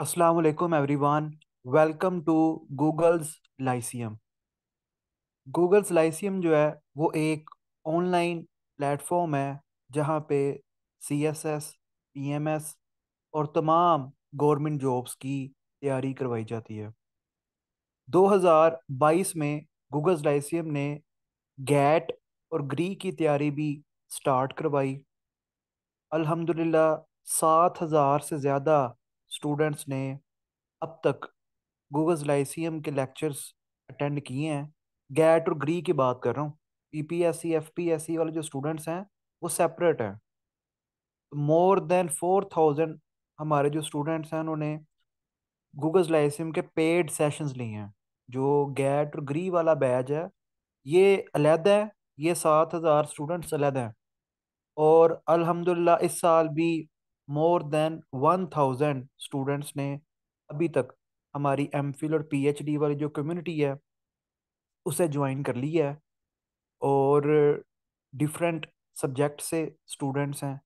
वालेकुम everyone welcome to Google's Lyceum Google's Lyceum जो है वो एक ऑनलाइन प्लेटफॉर्म है जहाँ पे C S S P M S और तमाम गवर्नमेंट जॉब्स की तैयारी करवाई जाती है 2022 में गूगल्स लाइसियम ने गैट और ग्री e की तैयारी भी स्टार्ट करवाई अल्हम्दुलिल्लाह सात हज़ार से ज़्यादा स्टूडेंट्स ने अब तक गूगल्स लाइसियम के लेक्चर्स अटेंड किए हैं गैट और ग्री की बात कर रहा हूँ P P S C F P S C वाले जो स्टूडेंट्स हैं वो सेपरेट हैं मोर देन फोर थाउजेंड हमारे जो स्टूडेंट्स हैं उन्होंने गूगल्स लाइसियम के पेड सेशंस लिए हैं जो गैट और ग्री वाला बैच है ये अलहदा है ये सात हज़ार स्टूडेंट्स अलहदा हैं और अल्हम्दुलिल्लाह इस साल भी more than one thousand students ने अभी तक हमारी एम फिल और पी एच डी वाली जो कम्युनिटी है उसे ज्वाइन कर ली है और डिफरेंट सब्जेक्ट से स्टूडेंट्स हैं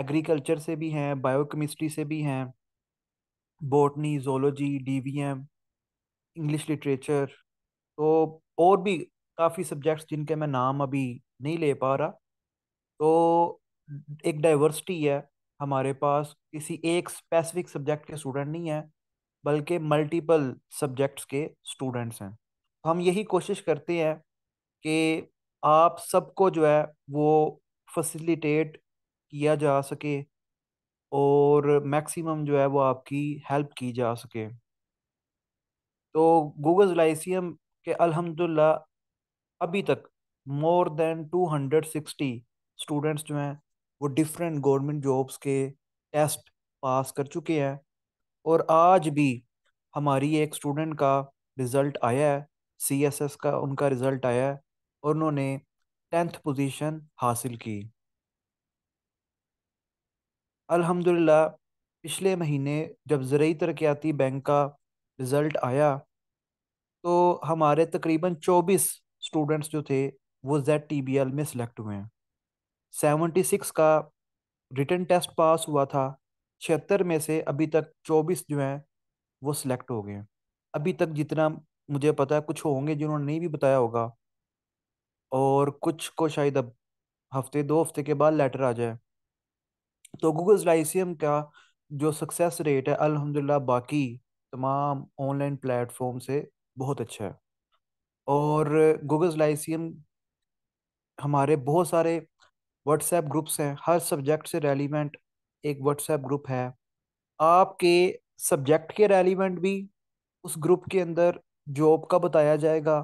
एग्रीकल्चर से भी हैं बायोकेमिस्ट्री से भी हैं botany zoology D V M English literature तो और भी काफ़ी सब्जेक्ट्स जिनके मैं नाम अभी नहीं ले पा रहा तो एक डाइवर्सिटी है हमारे पास किसी एक स्पेसिफिक सब्जेक्ट के स्टूडेंट नहीं है बल्कि मल्टीपल सब्जेक्ट्स के स्टूडेंट्स हैं तो हम यही कोशिश करते हैं कि आप सबको जो है वो फैसिलिटेट किया जा सके और मैक्सिमम जो है वो आपकी हेल्प की जा सके तो गूगल लाइसियम के अल्हम्दुलिल्लाह अभी तक मोर देन 260 स्टूडेंट्स जो हैं वो डिफरेंट गवर्नमेंट जॉब्स के टेस्ट पास कर चुके हैं और आज भी हमारी एक स्टूडेंट का रिज़ल्ट आया है सी एस एस का उनका रिज़ल्ट आया है और उन्होंने टेंथ पोजीशन हासिल की अल्हम्दुलिल्लाह पिछले महीने जब ज़रूरी तरक्याती बैंक का रिज़ल्ट आया तो हमारे तकरीबन चौबीस स्टूडेंट्स जो थे वो जेड टी बी एल में सेलेक्ट हुए हैं सेवेंटी सिक्स का रिटर्न टेस्ट पास हुआ था छिहत्तर में से अभी तक चौबीस जो हैं वो सिलेक्ट हो गए अभी तक जितना मुझे पता है कुछ होंगे जिन्होंने नहीं भी बताया होगा और कुछ को शायद अब हफ्ते दो हफ्ते के बाद लेटर आ जाए तो गूगल लाइसियम का जो सक्सेस रेट है अल्हम्दुलिल्लाह बाकी तमाम ऑनलाइन प्लेटफॉर्म से बहुत अच्छा है और गूगल लाइसियम हमारे बहुत सारे व्हाट्सएप ग्रुप्स हैं हर सब्जेक्ट से रेलिवेंट एक व्हाट्सएप ग्रुप है आपके सब्जेक्ट के रेलिवेंट भी उस ग्रुप के अंदर जॉब का बताया जाएगा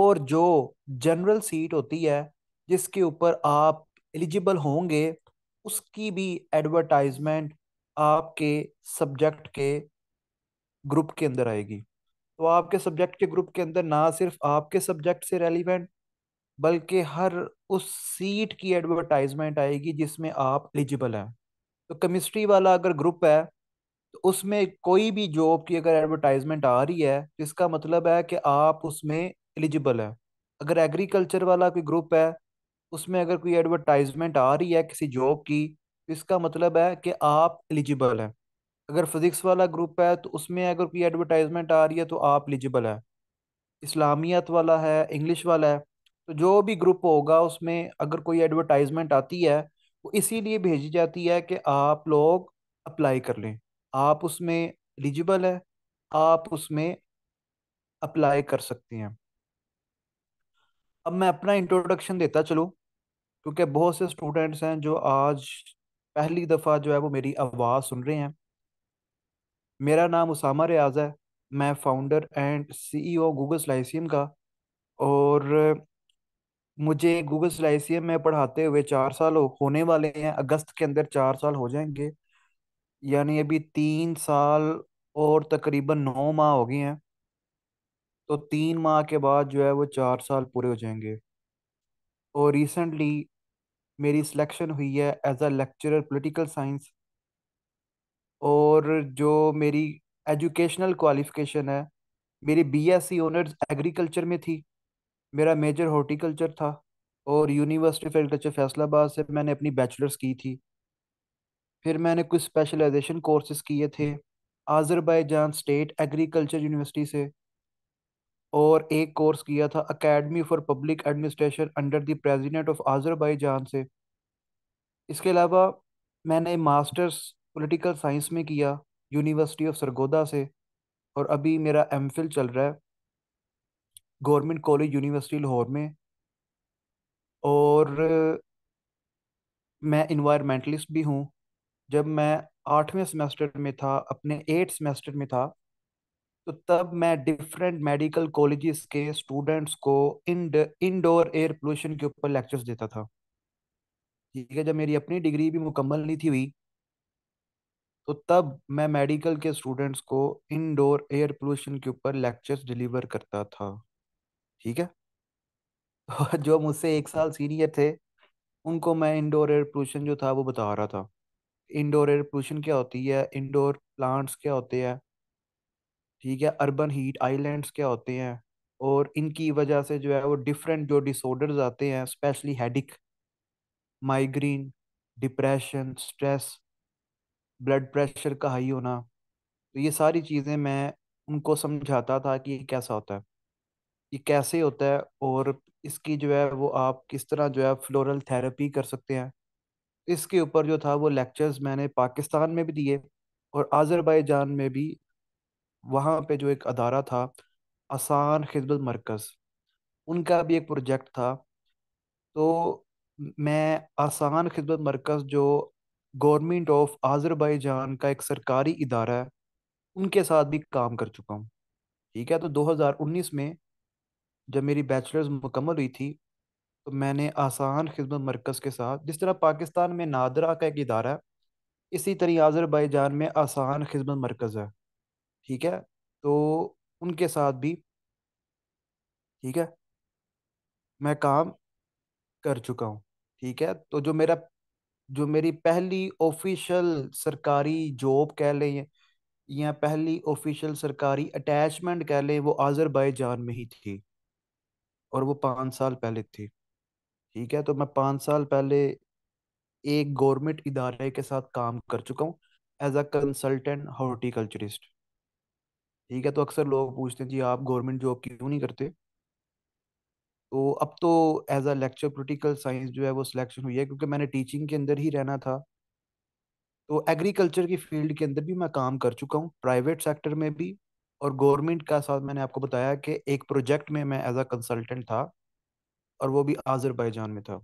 और जो जनरल सीट होती है जिसके ऊपर आप एलिजिबल होंगे उसकी भी एडवर्टाइजमेंट आपके सब्जेक्ट के ग्रुप के अंदर आएगी तो आपके सब्जेक्ट के ग्रुप के अंदर ना सिर्फ आपके सब्जेक्ट से रेलिवेंट बल्कि हर उस सीट की एडवर्टाइजमेंट आएगी जिसमें आप एलिजिबल हैं तो केमिस्ट्री वाला अगर ग्रुप है तो उसमें कोई भी जॉब की अगर एडवर्टाइजमेंट आ रही है तो इसका मतलब है कि आप उसमें एलिजिबल हैं अगर एग्रीकल्चर वाला कोई ग्रुप है उसमें अगर कोई एडवर्टाइजमेंट आ रही है किसी जॉब की तो इसका मतलब है कि आप एलिजिबल हैं अगर फिज़िक्स वाला ग्रुप है तो उसमें अगर कोई एडवर्टाइजमेंट आ रही है तो आप एलिजिबल हैं इस्लामियत वाला है इंग्लिश वाला है तो जो भी ग्रुप होगा उसमें अगर कोई एडवर्टाइजमेंट आती है वो इसीलिए भेजी जाती है कि आप लोग अप्लाई कर लें आप उसमें एलिजिबल है आप उसमें अप्लाई कर सकते हैं अब मैं अपना इंट्रोडक्शन देता चलूँ क्योंकि बहुत से स्टूडेंट्स हैं जो आज पहली दफ़ा जो है वो मेरी आवाज़ सुन रहे हैं मेरा नाम उसामा रियाज है मैं founder and CEO Google's Lyceum का और मुझे गूगल सिलाइसियम में पढ़ाते हुए चार साल हो, होने वाले हैं अगस्त के अंदर चार साल हो जाएंगे यानी अभी तीन साल और तकरीबन नौ माह हो गए हैं तो तीन माह के बाद जो है वो चार साल पूरे हो जाएंगे और रिसेंटली मेरी सिलेक्शन हुई है as a lecturer political science और जो मेरी एजुकेशनल क्वालिफिकेशन है मेरी बीएससी ऑनर्स एग्रीकल्चर में थी मेरा मेजर हॉर्टिकल्चर था और यूनिवर्सिटी ऑफ एग्रीकल्चर फैसलाबाद से मैंने अपनी बैचलर्स की थी फिर मैंने कुछ स्पेशलाइजेशन कोर्सेज किए थे आज़रबाईजान स्टेट एग्रीकल्चर यूनिवर्सिटी से और एक कोर्स किया था academy for public administration under the president of Azerbaijan से इसके अलावा मैंने मास्टर्स पॉलिटिकल साइंस में किया यूनिवर्सिटी ऑफ सरगोदा से और अभी मेरा एम चल रहा है गवर्नमेंट कॉलेज यूनिवर्सिटी लाहौर में और मैं इन्वायरमेंटलिस्ट भी हूँ जब मैं आठवें सेमेस्टर में था अपने एट सेमेस्टर में था तो तब मैं डिफरेंट मेडिकल कॉलेजेस के स्टूडेंट्स को इंड इंडोर एयर पोल्यूशन के ऊपर लेक्चर्स देता था ठीक है जब मेरी अपनी डिग्री भी मुकम्मल नहीं थी हुई तो तब मैं मेडिकल के स्टूडेंट्स को इंडोर एयर पोल्यूशन के ऊपर लेक्चर्स डिलीवर करता था ठीक है और जो मुझसे एक साल सीनियर थे उनको मैं इंडोर एयर पोल्यूशन जो था वो बता रहा था इंडोर एयर पोल्यूशन क्या होती है इंडोर प्लांट्स क्या होते हैं ठीक है अर्बन हीट आइलैंड्स क्या होते हैं और इनकी वजह से जो है वो डिफरेंट जो डिसऑर्डर्स आते हैं specially headache migraine depression stress blood pressure का हाई होना तो ये सारी चीज़ें मैं उनको समझाता था कि कैसा होता है ये कैसे होता है और इसकी जो है वो आप किस तरह जो है फ्लोरल थेरेपी कर सकते हैं इसके ऊपर जो था वो लेक्चर्स मैंने पाकिस्तान में भी दिए और आज़रबाईजान में भी वहाँ पे जो एक अदारा था आसान खिदमत मरकज़ उनका भी एक प्रोजेक्ट था तो मैं आसान खिदमत मरकज़ जो गवर्नमेंट ऑफ आज़रबाईजान का एक सरकारी इदारा है उनके साथ भी काम कर चुका हूँ ठीक है तो 2019 में जब मेरी बैचलर्स मुकम्मल हुई थी तो मैंने आसान खिदमत मरकज़ के साथ जिस तरह पाकिस्तान में नादरा का एक इदारा है इसी तरह आज़रबाईजान में आसान खिदमत मरकज़ है ठीक है तो उनके साथ भी ठीक है मैं काम कर चुका हूँ ठीक है तो जो मेरा जो मेरी पहली ऑफिशियल सरकारी जॉब कह लें या पहली ऑफिशियल सरकारी अटैचमेंट कह लें वो आज़रबाईजान में ही थी और वो पाँच साल पहले थी ठीक है तो मैं पाँच साल पहले एक गवर्नमेंट इदारे के साथ काम कर चुका हूँ एज अ कंसल्टेंट हॉर्टिकल्चरिस्ट ठीक है तो अक्सर लोग पूछते हैं जी आप गवर्नमेंट जॉब क्यों नहीं करते तो अब तो as a lecture political science जो है वो सिलेक्शन हुई है क्योंकि मैंने टीचिंग के अंदर ही रहना था तो एग्रीकल्चर की फील्ड के अंदर भी मैं काम कर चुका हूँ प्राइवेट सेक्टर में भी और गवर्नमेंट का साथ मैंने आपको बताया कि एक प्रोजेक्ट में मैं एज अ कंसल्टेंट था और वो भी आज़रबाईजान में था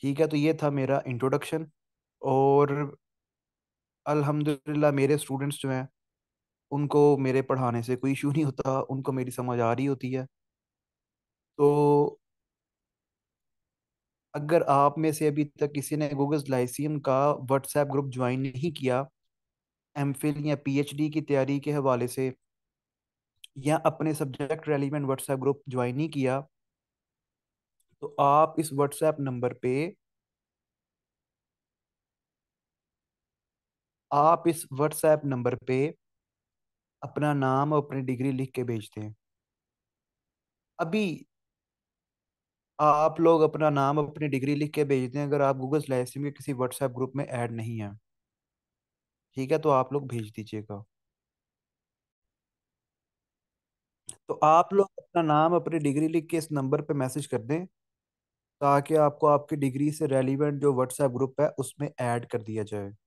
ठीक है तो ये था मेरा इंट्रोडक्शन और अल्हम्दुलिल्लाह मेरे स्टूडेंट्स जो हैं उनको मेरे पढ़ाने से कोई इशू नहीं होता उनको मेरी समझ आ रही होती है तो अगर आप में से अभी तक किसी ने गूगल लाइसियम का व्हाट्सएप ग्रुप ज्वाइन नहीं किया एम या पी की तैयारी के हवाले से या अपने subject relevant WhatsApp group join ही किया तो आप इस व्हाट्सएप नंबर पे आप इस व्हाट्सएप नंबर पे अपना नाम और अपनी डिग्री लिख के भेज दें अभी आप लोग अपना नाम अपनी डिग्री लिख के भेज दें अगर आप गूगल लाइसिम के किसी व्हाट्सएप ग्रुप में ऐड नहीं हैं ठीक है तो आप लोग भेज दीजिएगा तो आप लोग अपना नाम अपनी डिग्री लिख के इस नंबर पे मैसेज कर दें ताकि आपको आपकी डिग्री से रेलिवेंट जो व्हाट्सएप ग्रुप है उसमें ऐड कर दिया जाए